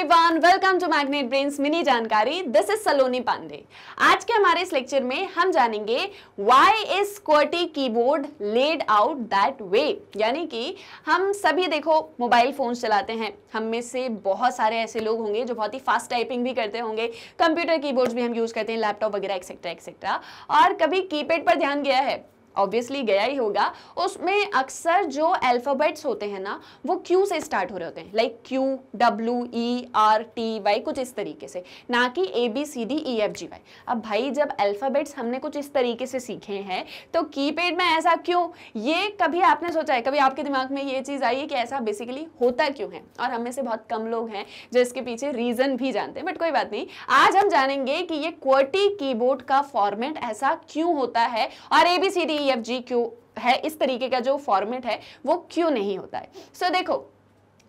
everyone welcome to Magnet Brains mini जानकारी this is Saloni Pandey आज के हमारे इस लेक्चर में हम जानेंगे why is QWERTY keyboard laid out that way यानी कि हम सभी देखो मोबाइल फोन चलाते हैं हम में से बहुत सारे ऐसे लोग होंगे जो बहुत ही फास्ट टाइपिंग भी करते होंगे कंप्यूटर कीबोर्ड्स भी हम यूज़ करते हैं लैपटॉप वगैरह एक्सेट्रा एक्सेट्रा और कभी कीपैड पर ध्यान गया है ऑब्वियसली गया ही होगा उसमें अक्सर जो अल्फ़ाबेट्स होते हैं ना वो क्यू से स्टार्ट हो रहे होते हैं like Q W E R T Y कुछ इस तरीके से ना कि A B C D E F G Y अब भाई जब अल्फ़ाबेट्स हमने कुछ इस तरीके से सीखे हैं तो कीपैड में ऐसा क्यों ये कभी आपने सोचा है कभी आपके दिमाग में ये चीज़ आई है कि ऐसा बेसिकली होता क्यों है और हम में से बहुत कम लोग हैं जो इसके पीछे रीज़न भी जानते हैं बट कोई बात नहीं आज हम जानेंगे कि ये क्वर्टी कीबोर्ड का फॉर्मेट ऐसा क्यों होता है और A B C D E F G Q है इस तरीके का जो फॉर्मेट है वो क्यों नहीं होता है सो so, देखो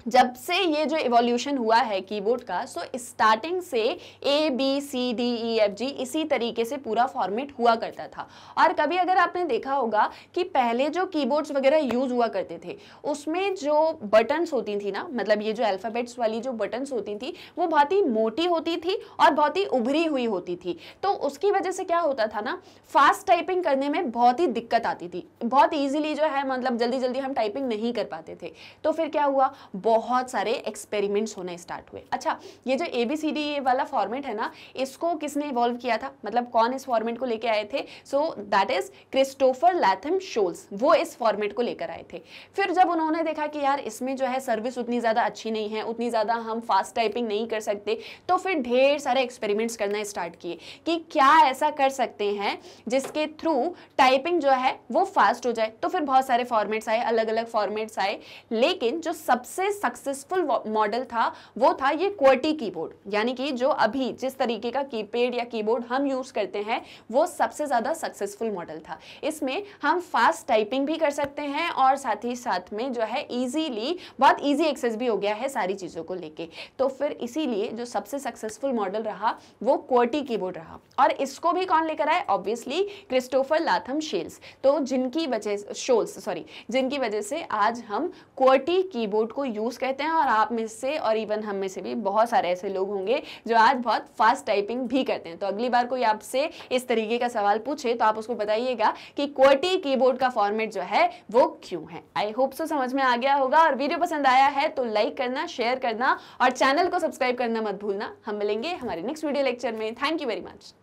जब से ये जो इवोल्यूशन हुआ है कीबोर्ड का सो स्टार्टिंग से A B C D E F G इसी तरीके से पूरा फॉर्मेट हुआ करता था और कभी अगर आपने देखा होगा कि पहले जो कीबोर्ड्स वगैरह यूज़ हुआ करते थे उसमें जो बटन्स होती थी ना मतलब ये जो अल्फ़ाबेट्स वाली जो बटन्स होती थी वो बहुत ही मोटी होती थी और बहुत ही उभरी हुई होती थी तो उसकी वजह से क्या होता था ना फास्ट टाइपिंग करने में बहुत ही दिक्कत आती थी बहुत ईजिली जो है मतलब जल्दी जल्दी हम टाइपिंग नहीं कर पाते थे तो फिर क्या हुआ बहुत सारे एक्सपेरिमेंट्स होने स्टार्ट हुए अच्छा ये जो ए बी सी डी वाला फॉर्मेट है ना इसको किसने इवॉल्व किया था मतलब कौन इस फॉर्मेट को लेकर आए थे so that is Christopher Latham Sholes वो इस फॉर्मेट को लेकर आए थे फिर जब उन्होंने देखा कि यार इसमें जो है सर्विस उतनी ज़्यादा अच्छी नहीं है उतनी ज़्यादा हम फास्ट टाइपिंग नहीं कर सकते तो फिर ढेर सारे एक्सपेरिमेंट्स करना स्टार्ट किए कि क्या ऐसा कर सकते हैं जिसके थ्रू टाइपिंग जो है वो फास्ट हो जाए तो फिर बहुत सारे फॉर्मेट्स आए अलग अलग फॉर्मेट्स आए लेकिन जो सबसे सक्सेसफुल मॉडल था वो था ये क्वर्टी कीबोर्ड यानी कि जो अभी जिस तरीके का कीपैड या कीबोर्ड हम यूज़ करते हैं वो सबसे ज़्यादा सक्सेसफुल मॉडल था इसमें हम फास्ट टाइपिंग भी कर सकते हैं और साथ ही साथ में जो है ईजीली बहुत ईजी एक्सेस भी हो गया है सारी चीज़ों को लेके तो फिर इसीलिए जो सबसे सक्सेसफुल मॉडल रहा वो क्वर्टी कीबोर्ड रहा और इसको भी कौन लेकर आए ऑब्वियसली क्रिस्टोफर लाथम शेल्स तो जिनकी वजह शोल्स सॉरी जिनकी वजह से आज हम क्वर्टी कीबोर्ड को यूज़ यूज़ करते हैं और आप में से और इवन हम में से भी बहुत सारे ऐसे लोग होंगे जो आज बहुत फास्ट टाइपिंग भी करते हैं तो अगली बार कोई आपसे इस तरीके का सवाल पूछे तो आप उसको बताइएगा कि क्वर्टी कीबोर्ड का फॉर्मेट जो है वो क्यों है आई होप सो समझ में आ गया होगा और वीडियो पसंद आया है तो लाइक करना शेयर करना और चैनल को सब्सक्राइब करना मत भूलना हम मिलेंगे हमारे नेक्स्ट वीडियो लेक्चर में थैंक यू वेरी मच